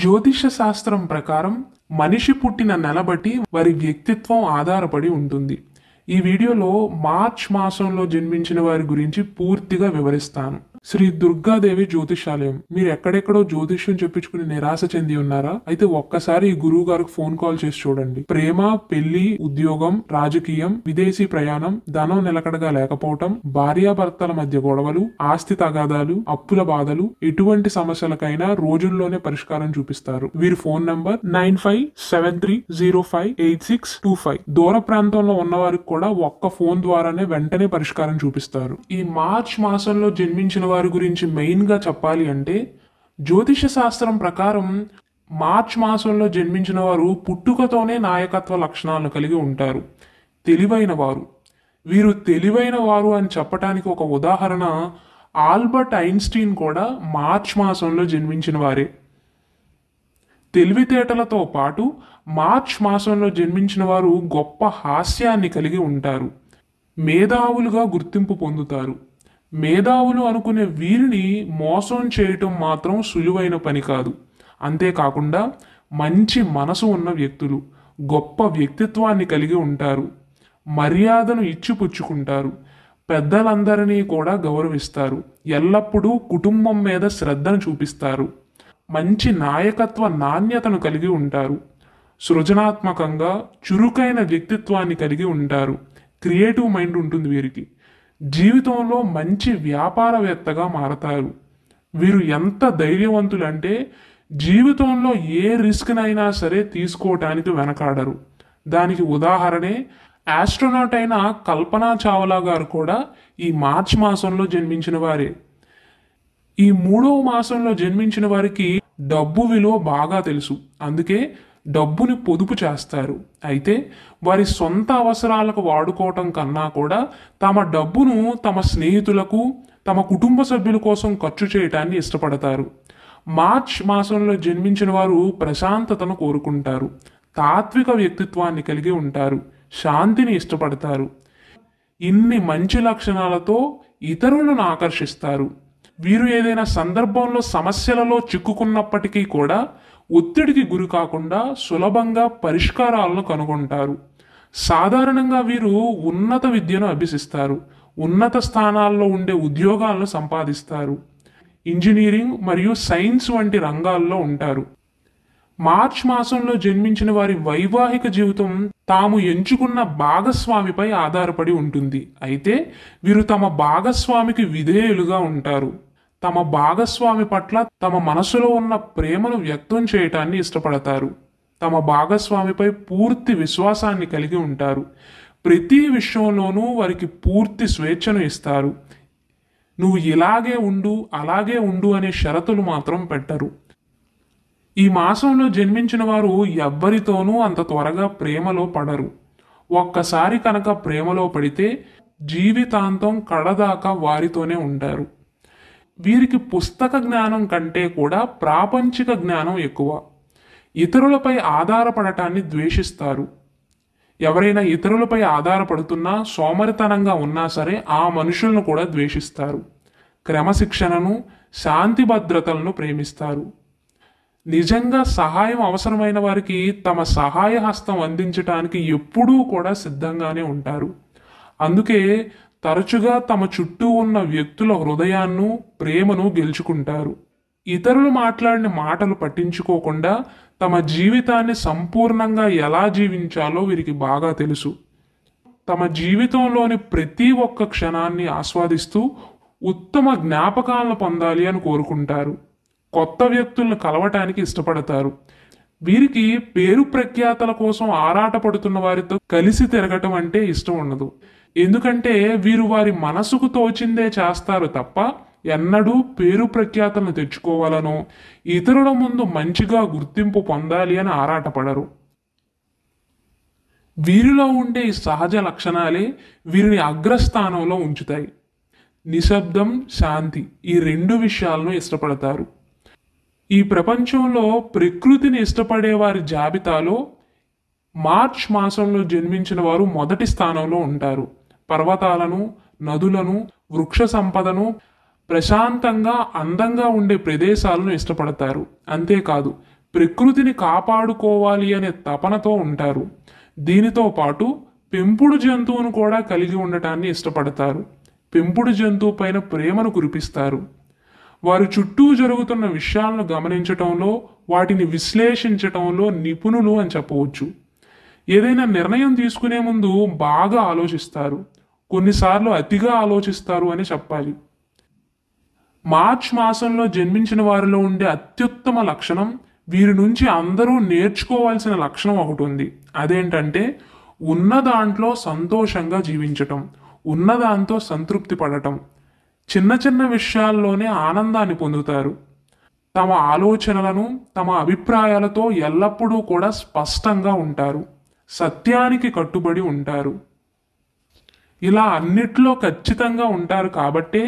జ్యోతిష శాస్త్రం ప్రకారం మనిషి పుట్టిన నెల బట్టి వారి వ్యక్తిత్వం ఆధారపడి ఉంటుంది ఈ వీడియోలో మార్చ్ మాసంలో జన్మించిన వారి గురించి పూర్తిగా వివరిస్తాను శ్రీ దుర్గాదేవి జ్యోతిషాలయం మీరు ఎక్కడెక్కడో జ్యోతిష్యం చెప్పించుకుని నిరాశ చెంది ఉన్నారా అయితే ఒక్కసారి ఈ గురువు గారికి ఫోన్ కాల్ చేసి చూడండి ప్రేమ పెళ్లి ఉద్యోగం రాజకీయం విదేశీ ప్రయాణం ధనం నిలకడగా లేకపోవటం భార్యాభర్తల మధ్య గొడవలు ఆస్తి తగాదాలు అప్పుల బాధలు ఎటువంటి సమస్యలకైనా రోజుల్లోనే పరిష్కారం చూపిస్తారు వీరి phone number nine five seven three zero five eight six two five దూర ప్రాంతంలో ఉన్న వారికి కూడా ఒక్క ఫోన్ ద్వారానే వెంటనే పరిష్కారం చూపిస్తారు ఈ మార్చ్ మాసంలో జన్మించిన వారు వారి గురించి మెయిన్గా చెప్పాలి అంటే జ్యోతిష శాస్త్రం ప్రకారం మార్చ్ మాసంలో జన్మించిన వారు పుట్టుకతోనే నాయకత్వ లక్షణాలను కలిగి ఉంటారు తెలివైన వారు వీరు తెలివైన వారు అని చెప్పటానికి ఒక ఉదాహరణ ఆల్బర్ట్ ఐన్స్టీన్ కూడా మార్చ్ మాసంలో జన్మించిన వారే తెలివితేటలతో పాటు మార్చ్ మాసంలో జన్మించిన వారు గొప్ప హాస్యాన్ని కలిగి ఉంటారు మేధావులుగా గుర్తింపు పొందుతారు మేధావులు అనుకునే వీరిని మోసం చేయటం మాత్రం సులువైన పని కాదు అంతేకాకుండా మంచి మనసు ఉన్న వ్యక్తులు గొప్ప వ్యక్తిత్వాన్ని కలిగి ఉంటారు మర్యాదను ఇచ్చిపుచ్చుకుంటారు పెద్దలందరినీ కూడా గౌరవిస్తారు ఎల్లప్పుడూ కుటుంబం మీద శ్రద్ధను చూపిస్తారు మంచి నాయకత్వ నాణ్యతను కలిగి ఉంటారు సృజనాత్మకంగా చురుకైన వ్యక్తిత్వాన్ని కలిగి ఉంటారు క్రియేటివ్ మైండ్ ఉంటుంది వీరికి జీవితంలో మంచి వ్యాపారవేత్తగా మారతారు వీరు ఎంత ధైర్యవంతులంటే జీవితంలో ఏ రిస్క్నైనా సరే తీసుకోవటానికి వెనకాడరు దానికి ఉదాహరణే ఆస్ట్రోనాట్ అయిన కల్పనా చావ్లా గారు కూడా ఈ మార్చ్ మాసంలో జన్మించిన వారే ఈ మూడవ మాసంలో జన్మించిన వారికి డబ్బు విలువ బాగా తెలుసు అందుకే డబ్బుని పొదుపు చేస్తారు అయితే వారి సొంత అవసరాలకు వాడుకోవటం కన్నా కూడా తమ డబ్బును తమ స్నేహితులకు తమ కుటుంబ సభ్యుల కోసం ఖర్చు చేయటాన్ని ఇష్టపడతారు మార్చ్ మాసంలో జన్మించిన వారు ప్రశాంతతను కోరుకుంటారు తాత్విక వ్యక్తిత్వాన్ని కలిగి ఉంటారు శాంతిని ఇష్టపడతారు ఇన్ని మంచి లక్షణాలతో ఇతరులను ఆకర్షిస్తారు వీరు ఏదైనా సందర్భంలో సమస్యలలో చిక్కుకున్నప్పటికీ కూడా ఒత్తిడికి గురి కాకుండా సులభంగా పరిష్కారాలను కనుగొంటారు సాధారణంగా వీరు ఉన్నత విద్యను అభ్యసిస్తారు ఉన్నత స్థానాల్లో ఉండే ఉద్యోగాలను సంపాదిస్తారు ఇంజనీరింగ్ మరియు సైన్స్ వంటి రంగాల్లో ఉంటారు మార్చ్ మాసంలో జన్మించిన వారి వైవాహిక జీవితం తాము ఎంచుకున్న భాగస్వామిపై ఆధారపడి ఉంటుంది అయితే వీరు తమ భాగస్వామికి విధేయులుగా ఉంటారు తమ భాగస్వామి పట్ల తమ మనసులో ఉన్న ప్రేమను వ్యక్తం చేయటాన్ని ఇష్టపడతారు తమ భాగస్వామిపై పూర్తి విశ్వాసాన్ని కలిగి ఉంటారు ప్రతి విషయంలోనూ వారికి పూర్తి స్వేచ్ఛను ఇస్తారు నువ్వు ఇలాగే ఉండు అలాగే ఉండు అనే షరతులు మాత్రం పెట్టరు ఈ మాసంలో జన్మించిన వారు ఎవ్వరితోనూ అంత త్వరగా ప్రేమలో పడరు ఒక్కసారి కనుక ప్రేమలో పడితే జీవితాంతం కడదాకా వారితోనే ఉంటారు వీరికి పుస్తక జ్ఞానం కంటే కూడా ప్రాపంచిక జ్ఞానం ఎక్కువ ఇతరులపై ఆధారపడటాన్ని ద్వేషిస్తారు ఎవరైనా ఇతరులపై ఆధారపడుతున్నా సోమరితనంగా ఉన్నా సరే ఆ మనుషులను కూడా ద్వేషిస్తారు క్రమశిక్షణను శాంతి భద్రతలను ప్రేమిస్తారు నిజంగా సహాయం అవసరమైన వారికి తమ సహాయ హస్తం అందించడానికి ఎప్పుడూ కూడా సిద్ధంగానే ఉంటారు అందుకే తరచుగా తమ చుట్టూ ఉన్న వ్యక్తుల హృదయాన్ని ప్రేమను గెలుచుకుంటారు ఇతరులు మాట్లాడిన మాటలు పట్టించుకోకుండా తమ జీవితాన్ని సంపూర్ణంగా ఎలా జీవించాలో వీరికి బాగా తెలుసు తమ జీవితంలోని ప్రతి ఒక్క క్షణాన్ని ఆస్వాదిస్తూ ఉత్తమ జ్ఞాపకాలను పొందాలి అని కోరుకుంటారు కొత్త వ్యక్తులను కలవటానికి ఇష్టపడతారు వీరికి పేరు ప్రఖ్యాతల కోసం ఆరాటపడుతున్న వారితో కలిసి తిరగటం అంటే ఇష్టం ఉండదు ఎందుకంటే వీరు వారి మనసుకు తోచిందే చేస్తారు తప్ప ఎన్నడూ పేరు ప్రఖ్యాతలను తెచ్చుకోవాలనో ఇతరుల ముందు మంచిగా గుర్తింపు పొందాలి అని ఆరాటపడరు వీరిలో ఉండే ఈ సహజ లక్షణాలే వీరిని అగ్రస్థానంలో ఉంచుతాయి నిశ్శబ్దం శాంతి ఈ రెండు విషయాలను ఇష్టపడతారు ఈ ప్రపంచంలో ప్రకృతిని ఇష్టపడే వారి జాబితాలో మార్చ్ మాసంలో జన్మించిన వారు మొదటి స్థానంలో ఉంటారు పర్వతాలను నదులను వృక్ష సంపదను ప్రశాంతంగా అందంగా ఉండే ప్రదేశాలను ఇష్టపడతారు అంతేకాదు ప్రకృతిని కాపాడుకోవాలి అనే తపనతో ఉంటారు దీనితో పాటు పెంపుడు జంతువును కూడా కలిగి ఉండటాన్ని ఇష్టపడతారు పెంపుడు జంతువు పైన ప్రేమను కురిపిస్తారు వారు చుట్టూ జరుగుతున్న విషయాలను గమనించటంలో వాటిని విశ్లేషించటంలో నిపుణులు అని చెప్పవచ్చు ఏదైనా నిర్ణయం తీసుకునే ముందు బాగా ఆలోచిస్తారు కొన్నిసార్లు అతిగా ఆలోచిస్తారు అని చెప్పాలి మార్చ్ మాసంలో జన్మించిన వారిలో ఉండే అత్యుత్తమ లక్షణం వీరి నుంచి అందరూ నేర్చుకోవాల్సిన లక్షణం ఒకటి ఉంది అదేంటంటే ఉన్న దాంట్లో సంతోషంగా జీవించటం ఉన్న దాంతో సంతృప్తి పడటం చిన్న చిన్న విషయాల్లోనే ఆనందాన్ని పొందుతారు తమ ఆలోచనలను తమ అభిప్రాయాలతో ఎల్లప్పుడూ కూడా స్పష్టంగా ఉంటారు సత్యానికి కట్టుబడి ఉంటారు ఇలా అన్నిట్లో ఖచ్చితంగా ఉంటారు కాబట్టే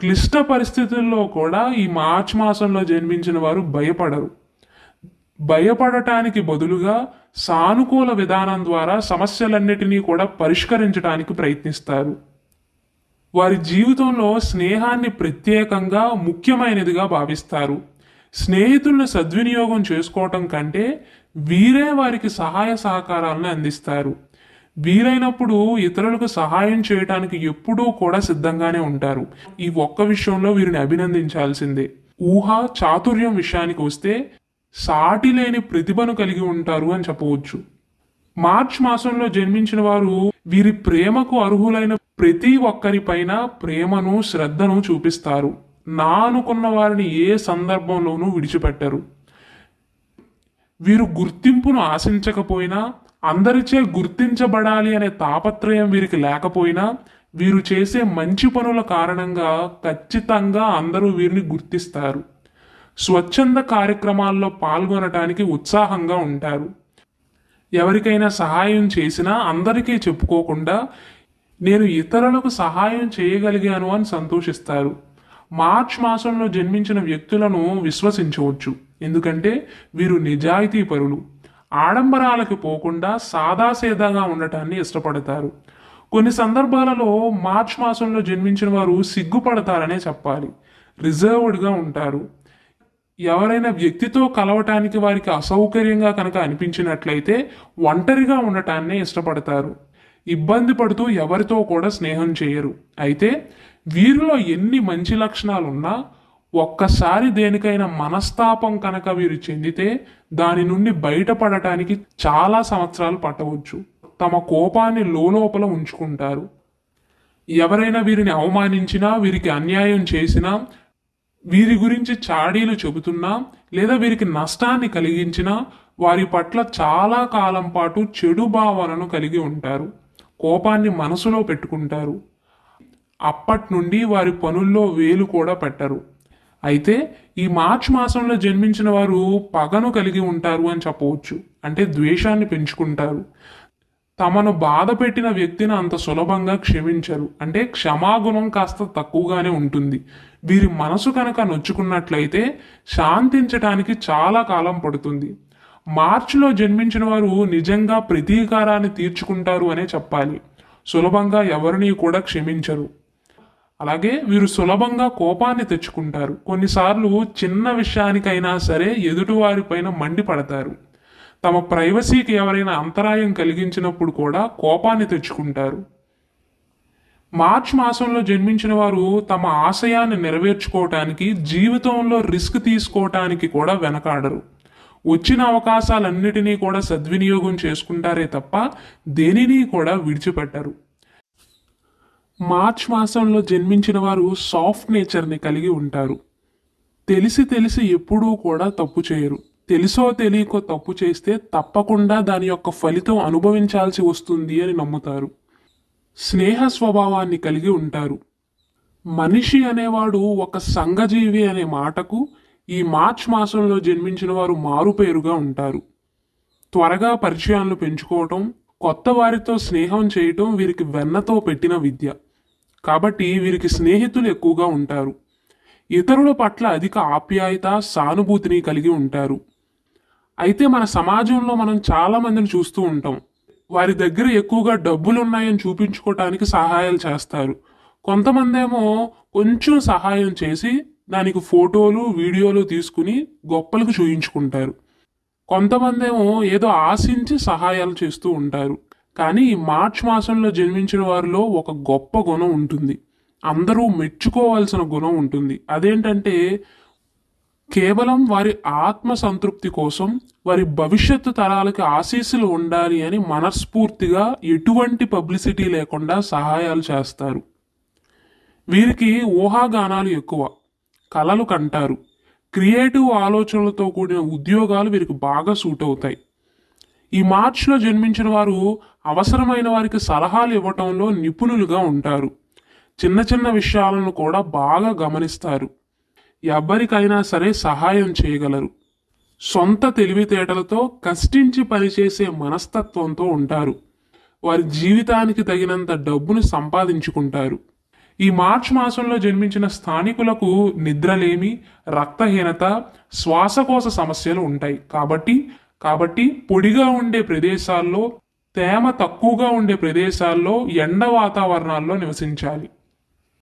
క్లిష్ట పరిస్థితుల్లో కూడా ఈ మార్చ్ మాసంలో జన్మించిన వారు భయపడరు భయపడటానికి బదులుగా సానుకూల విధానం ద్వారా సమస్యలన్నిటినీ కూడా పరిష్కరించడానికి ప్రయత్నిస్తారు వారి జీవితంలో స్నేహాన్ని ప్రత్యేకంగా ముఖ్యమైనదిగా భావిస్తారు స్నేహితులను సద్వినియోగం చేసుకోవటం కంటే వీరే వారికి సహాయ సహకారాలను అందిస్తారు వీలైనప్పుడు ఇతరులకు సహాయం చేయటానికి ఎప్పుడూ కూడా సిద్ధంగానే ఉంటారు ఈ ఒక్క విషయంలో వీరిని అభినందించాల్సిందే ఊహ చాతుర్యం విషయానికి వస్తే సాటి లేని ప్రతిభను కలిగి ఉంటారు అని చెప్పవచ్చు మార్చ్ మాసంలో జన్మించిన వారు వీరి ప్రేమకు అర్హులైన ప్రతి ఒక్కరిపైన ప్రేమను శ్రద్ధను చూపిస్తారు నా అనుకున్న వారిని ఏ సందర్భంలోనూ విడిచిపెట్టరు వీరు గుర్తింపును ఆశించకపోయినా అందరిచే గుర్తించబడాలి అనే తాపత్రయం వీరికి లేకపోయినా వీరు చేసే మంచి పనుల కారణంగా ఖచ్చితంగా అందరూ వీరిని గుర్తిస్తారు స్వచ్ఛంద కార్యక్రమాల్లో పాల్గొనటానికి ఉత్సాహంగా ఉంటారు ఎవరికైనా సహాయం చేసినా అందరికీ చెప్పుకోకుండా నేను ఇతరులకు సహాయం చేయగలిగాను అని సంతోషిస్తారు మార్చ్ మాసంలో జన్మించిన వ్యక్తులను విశ్వసించవచ్చు ఎందుకంటే వీరు నిజాయితీ పరులు ఆడంబరాలకు పోకుండా సాదాసేదాగా ఉండటాన్ని ఇష్టపడతారు కొన్ని సందర్భాలలో మార్చ్ మాసంలో జన్మించిన వారు సిగ్గుపడతారనే చెప్పాలి రిజర్వ్డ్గా ఉంటారు ఎవరైనా వ్యక్తితో కలవటానికి వారికి అసౌకర్యంగా కనుక అనిపించినట్లయితే ఒంటరిగా ఉండటాన్నే ఇష్టపడతారు ఇబ్బంది పడుతూ ఎవరితో కూడా స్నేహం చేయరు అయితే వీరిలో ఎన్ని మంచి లక్షణాలున్నా ఒక్కసారి దేనికైనా మనస్తాపం కనుక వీరు చెందితే దాని నుండి బయటపడటానికి చాలా సంవత్సరాలు పట్టవచ్చు తమ కోపాన్ని లోపల ఉంచుకుంటారు ఎవరైనా వీరిని అవమానించినా వీరికి అన్యాయం చేసినా వీరి గురించి చాడీలు చెబుతున్నా లేదా వీరికి నష్టాన్ని కలిగించినా వారి పట్ల చాలా కాలం పాటు చెడు భావాలను కలిగి ఉంటారు కోపాన్ని మనసులో పెట్టుకుంటారు అప్పటి నుండి వారి పనుల్లో వేలు కూడా పెట్టరు అయితే ఈ మార్చ్ మాసంలో జన్మించిన వారు పగను కలిగి ఉంటారు అని చెప్పవచ్చు అంటే ద్వేషాన్ని పెంచుకుంటారు తమను బాధ పెట్టిన వ్యక్తిని అంత సులభంగా క్షమించరు అంటే క్షమాగుణం కాస్త తక్కువగానే ఉంటుంది వీరి మనసు కనుక నొచ్చుకున్నట్లయితే శాంతించడానికి చాలా కాలం పడుతుంది మార్చిలో జన్మించిన వారు నిజంగా ప్రతీకారాన్ని తీర్చుకుంటారు అనే చెప్పాలి సులభంగా ఎవరిని కూడా క్షమించరు అలాగే వీరు సులభంగా కోపాన్ని తెచ్చుకుంటారు కొన్నిసార్లు చిన్న విషయానికైనా సరే ఎదుటివారిపైన మండిపడతారు తమ ప్రైవసీకి ఎవరైనా అంతరాయం కలిగించినప్పుడు కూడా కోపాన్ని తెచ్చుకుంటారు మార్చ్ మాసంలో జన్మించిన వారు తమ ఆశయాన్ని నెరవేర్చుకోవటానికి జీవితంలో రిస్క్ తీసుకోవటానికి కూడా వెనకాడరు వచ్చిన అవకాశాలన్నిటినీ కూడా సద్వినియోగం చేసుకుంటారే తప్ప దేనిని కూడా విడిచిపెట్టరు మార్చ్ మాసంలో జన్మించిన వారు సాఫ్ట్ నేచర్ని కలిగి ఉంటారు తెలిసి తెలిసి ఎప్పుడూ కూడా తప్పు చేయరు తెలుసో తెలియకో తప్పు చేస్తే తప్పకుండా దాని యొక్క ఫలితం అనుభవించాల్సి వస్తుంది అని నమ్ముతారు స్నేహ స్వభావాన్ని కలిగి ఉంటారు మనిషి అనేవాడు ఒక సంఘజీవి అనే మాటకు ఈ మార్చ్ మాసంలో జన్మించిన వారు మారుపేరుగా ఉంటారు త్వరగా పరిచయాలను పెంచుకోవటం కొత్త వారితో స్నేహం చేయటం వీరికి వెన్నతో పెట్టిన విద్య కాబట్టి వీరికి స్నేహితులు ఎక్కువగా ఉంటారు ఇతరుల పట్ల అధిక ఆప్యాయత సానుభూతిని కలిగి ఉంటారు అయితే మన సమాజంలో మనం చాలామందిని చూస్తూ ఉంటాం వారి దగ్గర ఎక్కువగా డబ్బులు ఉన్నాయని చూపించుకోవటానికి సహాయాలు చేస్తారు కొంతమంది ఏమో కొంచెం సహాయం చేసి దానికి ఫోటోలు వీడియోలు తీసుకుని గొప్పలకు చూయించుకుంటారు కొంతమంది ఏదో ఆశించి సహాయాలు చేస్తూ ఉంటారు కానీ మార్చ్ మాసంలో జన్మించిన వారిలో ఒక గొప్ప గుణం ఉంటుంది అందరూ మెచ్చుకోవాల్సిన గుణం ఉంటుంది అదేంటంటే కేవలం వారి ఆత్మ సంతృప్తి కోసం వారి భవిష్యత్తు తరాలకి ఆశీస్సులు ఉండాలి అని మనస్ఫూర్తిగా ఎటువంటి పబ్లిసిటీ లేకుండా సహాయాలు చేస్తారు వీరికి ఊహాగానాలు ఎక్కువ కళలు కంటారు క్రియేటివ్ ఆలోచనలతో కూడిన ఉద్యోగాలు వీరికి బాగా సూట్ అవుతాయి ఈ మార్చ్లో జన్మించిన వారు అవసరమైన వారికి సలహాలు ఇవ్వటంలో నిపుణులుగా ఉంటారు చిన్న చిన్న విషయాలను కూడా బాగా గమనిస్తారు ఎవరికైనా సరే సహాయం చేయగలరు సొంత తెలివితేటలతో కష్టించి పనిచేసే మనస్తత్వంతో ఉంటారు వారి జీవితానికి తగినంత డబ్బును సంపాదించుకుంటారు ఈ మార్చ్ మాసంలో జన్మించిన స్థానికులకు నిద్రలేమి రక్తహీనత శ్వాసకోశ సమస్యలు ఉంటాయి కాబట్టి కాబట్టి పొడిగా ఉండే ప్రదేశాల్లో తేమ తక్కువగా ఉండే ప్రదేశాల్లో ఎండ వాతావరణాల్లో నివసించాలి